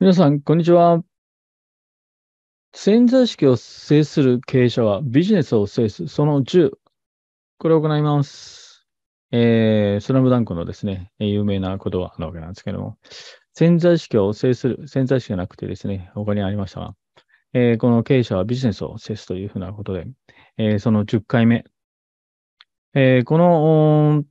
皆さん、こんにちは。潜在意識を制する経営者はビジネスを制す、その10。これを行います。えー、スラムダンクのですね、有名な言葉なわけなんですけども、潜在意識を制する、潜在意識がなくてですね、他にありましたが、えー、この経営者はビジネスを制すというふうなことで、えー、その10回目。えー、この、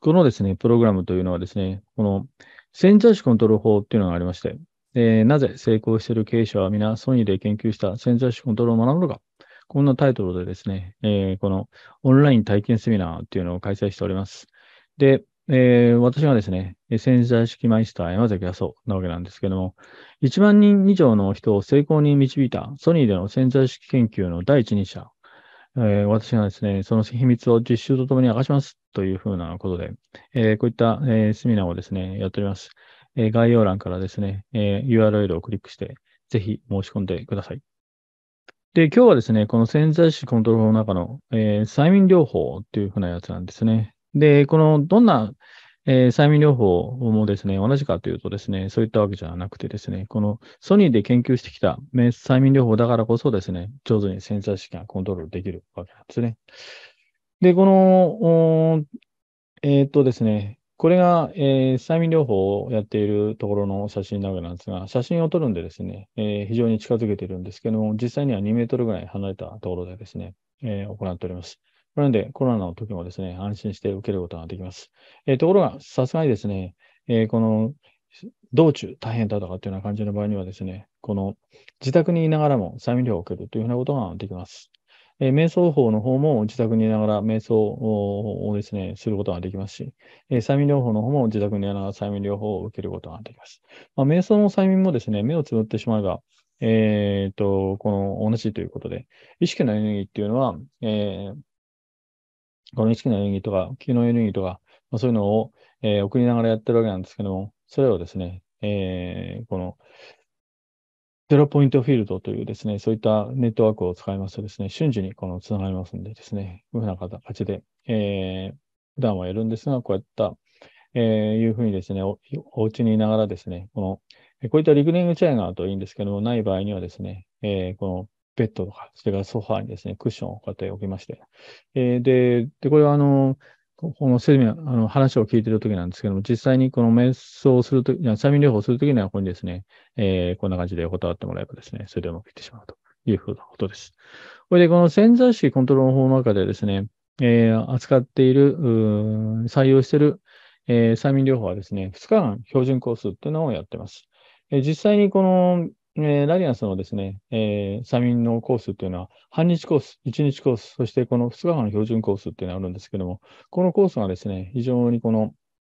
このですね、プログラムというのはですね、この、潜在視コントロール法っていうのがありまして、えー、なぜ成功している経営者は皆ソニーで研究した潜在視コントロールを学ぶのか、こんなタイトルでですね、えー、このオンライン体験セミナーっていうのを開催しております。で、えー、私がですね、潜在意識マイスター山崎康生なわけなんですけども、1万人以上の人を成功に導いたソニーでの潜在意識研究の第一人者、えー、私がですね、その秘密を実習とともに明かします。というふうなことで、えー、こういった、えー、セミナーをですね、やっております。えー、概要欄からですね、え URL をクリックして、ぜひ申し込んでください。で、今日はですね、この潜在意識コントロールの中の、え催眠療法っていうふうなやつなんですね。で、この、どんな、えー、催眠療法もですね、同じかというとですね、そういったわけじゃなくてですね、このソニーで研究してきた催眠療法だからこそですね、上手に潜在意識がコントロールできるわけなんですね。で、この、えー、っとですね、これが、えー、催眠療法をやっているところの写真なわけなんですが、写真を撮るんでですね、えー、非常に近づけているんですけども、実際には2メートルぐらい離れたところでですね、えー、行っております。なので、コロナの時もですね、安心して受けることができます。えー、ところが、さすがにですね、えー、この道中大変だとかっていうような感じの場合にはですね、この自宅にいながらも催眠療法を受けるというふうなことができます。えー、瞑想法の方も自宅にいながら瞑想をですね、することができますし、えー、催眠療法の方も自宅にいながら催眠療法を受けることができます。まあ、瞑想の催眠もですね、目をつぶってしまえば、えっ、と、この同じということで、意識のエネルギーっていうのは、えこの意識のエネルギーとか、気のエネルギーとか、まあ、そういうのを、え送りながらやってるわけなんですけども、それをですね、えこの、ゼロポイントフィールドというですね、そういったネットワークを使いますとですね、瞬時にこのつながりますんでですね、こういうふうな形で、えー、普段はやるんですが、こうやった、えー、いうふうにですね、おお家にいながらですね、この、こういったリクニングチェアがあるといいんですけども、ない場合にはですね、えー、このベッドとか、それからソファーにですね、クッションをこうやって置きまして、えー、で、で、これはあの、このセミナー、あの話を聞いているときなんですけども、実際にこの瞑想をするとき、催眠療法をするときには、ここにですね、えー、こんな感じで断ってもらえばですね、それでうまくいってしまうというふうなことです。これで、この潜在意識コントロール法の中でですね、えー、扱っている、採用している、えー、催眠療法はですね、2日間標準コースっていうのをやってます。えー、実際にこのえー、ラリアンスのですね、えー、サミンのコースっていうのは、半日コース、1日コース、そしてこの2日間の標準コースっていうのがあるんですけども、このコースがですね、非常にこの、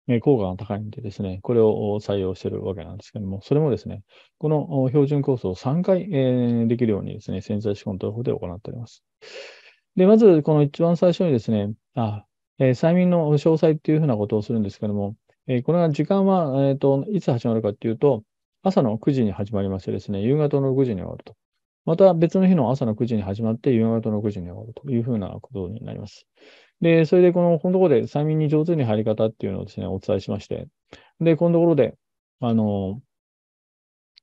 えー、効果が高いんでですね、これを採用しているわけなんですけども、それもですね、この標準コースを3回、えー、できるようにですね、潜在資考のトロで行っております。で、まず、この一番最初にですね、あ、えー、催眠の詳細っていうふうなことをするんですけども、えー、これは時間は、えっ、ー、と、いつ始まるかっていうと、朝の9時に始まりましてですね、夕方の9時に終わると。また別の日の朝の9時に始まって、夕方の9時に終わるというふうなことになります。で、それでこの、このところで催眠に上手に入り方っていうのをですね、お伝えしまして、で、このところで、あの、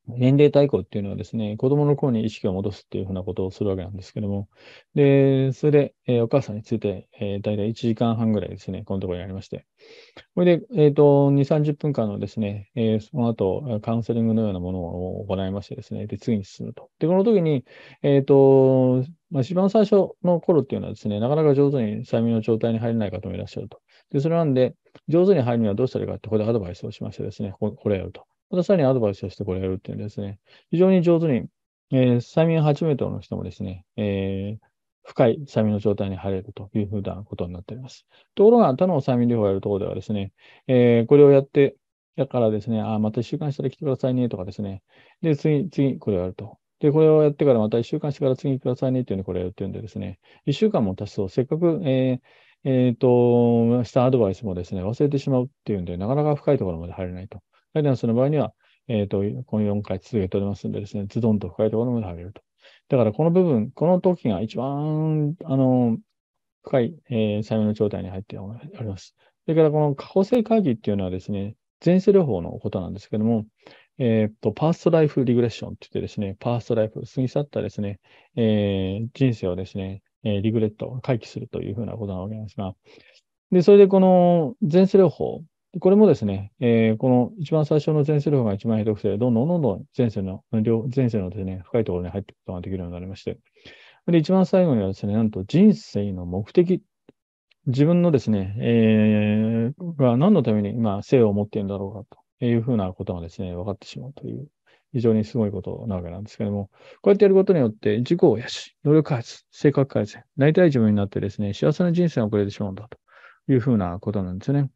年齢対抗っていうのはですね、子供の頃に意識を戻すっていうふうなことをするわけなんですけども、で、それで、えー、お母さんについて、えー、大体1時間半ぐらいですね、このところにありまして。これで、えっ、ー、と、2、30分間のですね、えー、その後、カウンセリングのようなものを行いましてですね、で、次に進むと。で、この時に、えっ、と、まあ、一番最初の頃っていうのはですね、なかなか上手に催眠の状態に入れない方もいらっしゃると。で、それなんで、上手に入るにはどうしたらいいかって、ここでアドバイスをしましてですね、これやると。またさらにアドバイスをしてこれやるっていうですね、非常に上手に、えー、催眠ーめルの人もですね、えー、深い催眠の状態に入れるというふうなことになっております。ところが、他の催眠療法をやるところではですね、えー、これをやって、だからですね、あ、また1週間したら来てくださいねとかですね、で、次、次、これをやると。で、これをやってからまた1週間してから次くださいねっていうのをこれやるっていうんでですね、1週間も経つと、せっかく、えーえっ、ー、と、したアドバイスもですね、忘れてしまうっていうんで、なかなか深いところまで入れないとガイダンスの場合には、えっ、ー、と、この4回続けておりますんでですね、ズドンと深いところまで上げると。だからこの部分、この時が一番、あの、深い、えー、債の状態に入っております。それからこの過補性会議っていうのはですね、前世療法のことなんですけども、えっ、ー、と、パーストライフリグレッションって言ってですね、パーストライフ、過ぎ去ったですね、えー、人生をですね、えリグレット、回帰するというふうなことなわけなんですが、で、それでこの前世療法これもですね、えー、この一番最初の前世の方が一番ひどくて、どんどんどんどん前世の、前世のですね、深いところに入っていくことができるようになりまして。で、一番最後にはですね、なんと人生の目的。自分のですね、えー、が何のために今、生を持っているんだろうかというふうなことがですね、分かってしまうという、非常にすごいことなわけなんですけども、こうやってやることによって、自己を癒し、能力開発、性格改善、なりたい自分になってですね、幸せな人生を送れてしまうんだというふうなことなんですね。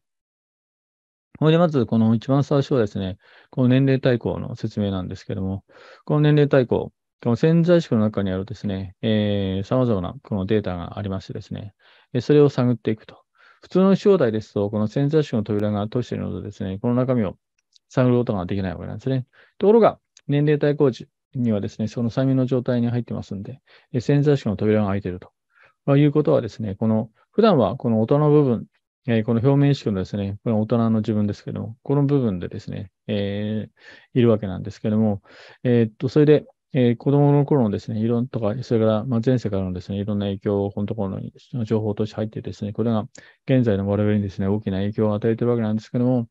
これでまず、この一番最初はですね、この年齢対抗の説明なんですけども、この年齢対抗、この潜在意識の中にあるですね、えー、様々なこのデータがありましてですね、それを探っていくと。普通の正体ですと、この潜在意識の扉が閉じているのでですね、この中身を探ることができないわけなんですね。ところが、年齢対抗時にはですね、その催眠の状態に入ってますんで、潜在意識の扉が開いていると。いうことはですね、この、普段はこの音の部分えー、この表面意識のですね、これは大人の自分ですけども、この部分でですね、えー、いるわけなんですけども、えー、っと、それで、えー、子供の頃のですね、いろんとか、それから、まあ、前世からのですね、いろんな影響をこのところの情報として入ってですね、これが現在の我々にですね、大きな影響を与えているわけなんですけども、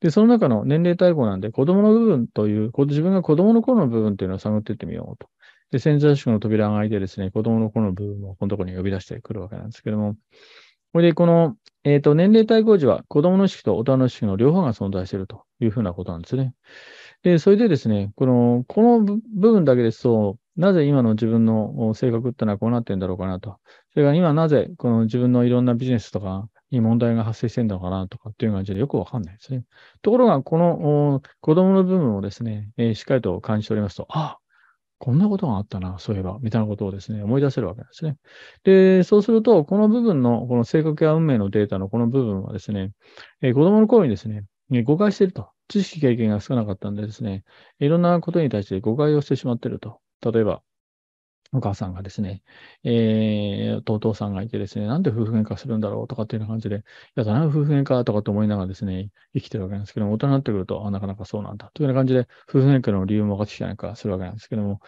で、その中の年齢対抗なんで、子供の部分という、自分が子供の頃の部分というのを探っていってみようと。で、潜在意識の扉が開いてですね、子供の頃の部分をこのところに呼び出してくるわけなんですけども、これで、この、えっ、ー、と、年齢対抗時は子供の意識と大人の意識の両方が存在しているというふうなことなんですね。で、それでですね、この、この部分だけですと、なぜ今の自分の性格ってのはこうなってんだろうかなと。それから今なぜこの自分のいろんなビジネスとかに問題が発生してんだのかなとかっていう感じでよくわかんないですね。ところが、この子供の部分をですね、えー、しっかりと感じておりますと、ああこんなことがあったな、そういえば、みたいなことをですね、思い出せるわけなんですね。で、そうすると、この部分の、この性格や運命のデータのこの部分はですね、えー、子供の頃にですね、誤解していると。知識経験が少なかったんでですね、いろんなことに対して誤解をしてしまっていると。例えば、お母さんがですね、えー、弟さんがいてですね、なんで夫婦喧嘩するんだろうとかっていう感じで、いや、だな夫婦喧嘩とかと思いながらですね、生きてるわけなんですけども、大人になってくると、あ、なかなかそうなんだというような感じで、夫婦喧嘩の理由も分かってきたりないかするわけなんですけども、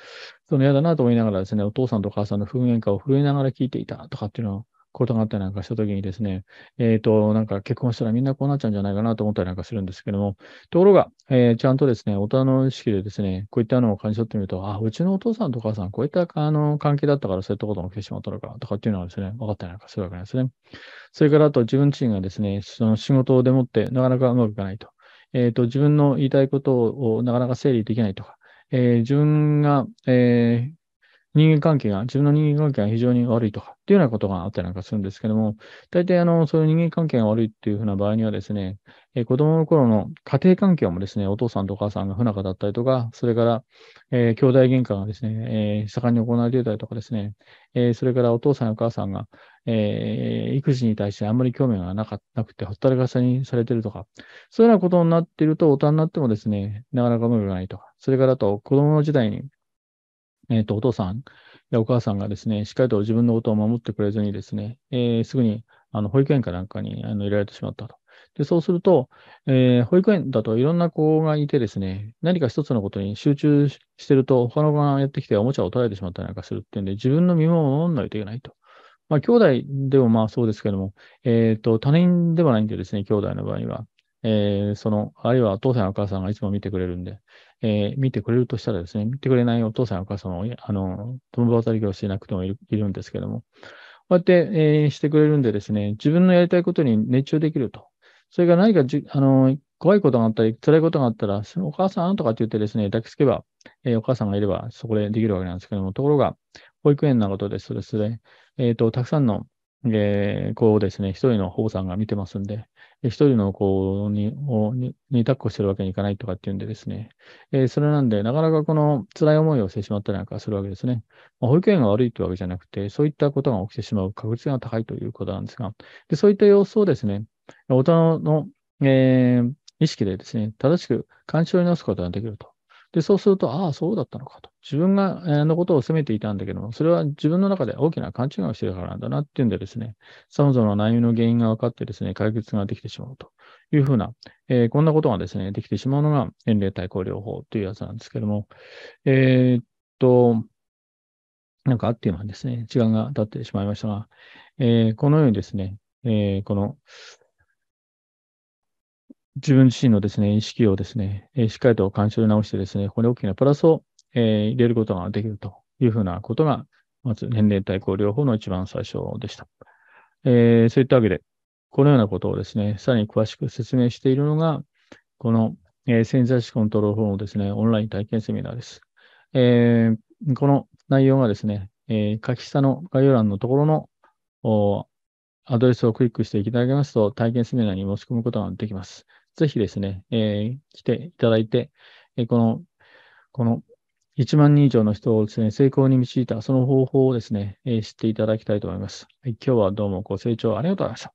その嫌だなと思いながらですね、お父さんとお母さんの夫婦喧嘩を震えながら聞いていたとかっていうのは、ことがあったりなんかしたときにですね、えっ、ー、と、なんか結婚したらみんなこうなっちゃうんじゃないかなと思ったりなんかするんですけども、ところが、えー、ちゃんとですね、大人の意識でですね、こういったのを感じ取ってみると、あ、うちのお父さんとお母さん、こういったあの関係だったからそういったことも消してしまったのかとかっていうのはですね、分かったりなんかするわけなんですね。それからあと自分自身がですね、その仕事でもってなかなかうまくいかないと。えっ、ー、と、自分の言いたいことをなかなか整理できないとか、えー、自分が、えー、人間関係が、自分の人間関係が非常に悪いとか、っていうようなことがあったりなんかするんですけども、大体あの、そういう人間関係が悪いっていうふうな場合にはですね、えー、子供の頃の家庭環境もですね、お父さんとお母さんが不仲だったりとか、それから、えー、兄弟喧嘩がですね、えー、盛んに行われていたりとかですね、えー、それからお父さんやお母さんが、えー、育児に対してあんまり興味がなかなくて、ほったらかしにされてるとか、そういうようなことになっていると、大人になってもですね、なかなか無理がないとか、それからあと、子供の時代にえっ、ー、と、お父さんやお母さんがですね、しっかりと自分のことを守ってくれずにですね、えー、すぐにあの保育園かなんかにあの入れられてしまったと。で、そうすると、えー、保育園だといろんな子がいてですね、何か一つのことに集中してると、他の子がやってきておもちゃを取られてしまったりなんかするっていうんで、自分の身も守らないといけないと。まあ、兄弟でもまあそうですけども、えっ、ー、と、他人ではないんでですね、兄弟の場合は。えー、その、あるいはお父さんやお母さんがいつも見てくれるんで、えー、見てくれるとしたらですね、見てくれないお父さんお母さんを、あの、共働きをしてなくてもいるんですけども、こうやって、えー、してくれるんでですね、自分のやりたいことに熱中できると。それが何かじ、あの、怖いことがあったり、辛いことがあったら、お母さんとかって言ってですね、抱きつけば、えー、お母さんがいればそこでできるわけなんですけども、ところが、保育園なことですとですね、えっ、ー、と、たくさんのえー、こうですね、一人の保護さんが見てますんで、一人の子に、に、に抱っこしてるわけにいかないとかっていうんでですね、えー、それなんで、なかなかこの辛い思いをしてしまったりなんかするわけですね。まあ、保育園が悪いってわけじゃなくて、そういったことが起きてしまう確率が高いということなんですが、でそういった様子をですね、大人の、えー、意識でですね、正しく干渉に直すことができると。で、そうすると、ああ、そうだったのかと。自分が、えー、のことを責めていたんだけども、それは自分の中で大きな勘違いをしてるからなんだなっていうんでですね、様々な悩みの原因が分かってですね、解決ができてしまうというふうな、えー、こんなことがですね、できてしまうのが、年齢対抗療法というやつなんですけども、えー、っと、なんかあっという間にですね、時間が経ってしまいましたが、えー、このようにですね、えー、この、自分自身のですね、意識をですね、えー、しっかりと干渉直してですね、ここに大きなプラスを、えー、入れることができるというふうなことが、まず年齢対抗療法の一番最初でした。えー、そういったわけで、このようなことをですね、さらに詳しく説明しているのが、この、えー、潜在意識コントロール法のですね、オンライン体験セミナーです。えー、この内容がですね、えー、書き下の概要欄のところのおアドレスをクリックしていただきますと、体験セミナーに申し込むことができます。ぜひですね、えー、来ていただいて、えー、この、この1万人以上の人をですね、成功に導いたその方法をですね、えー、知っていただきたいと思います。はい、今日はどうもご清聴ありがとうございました。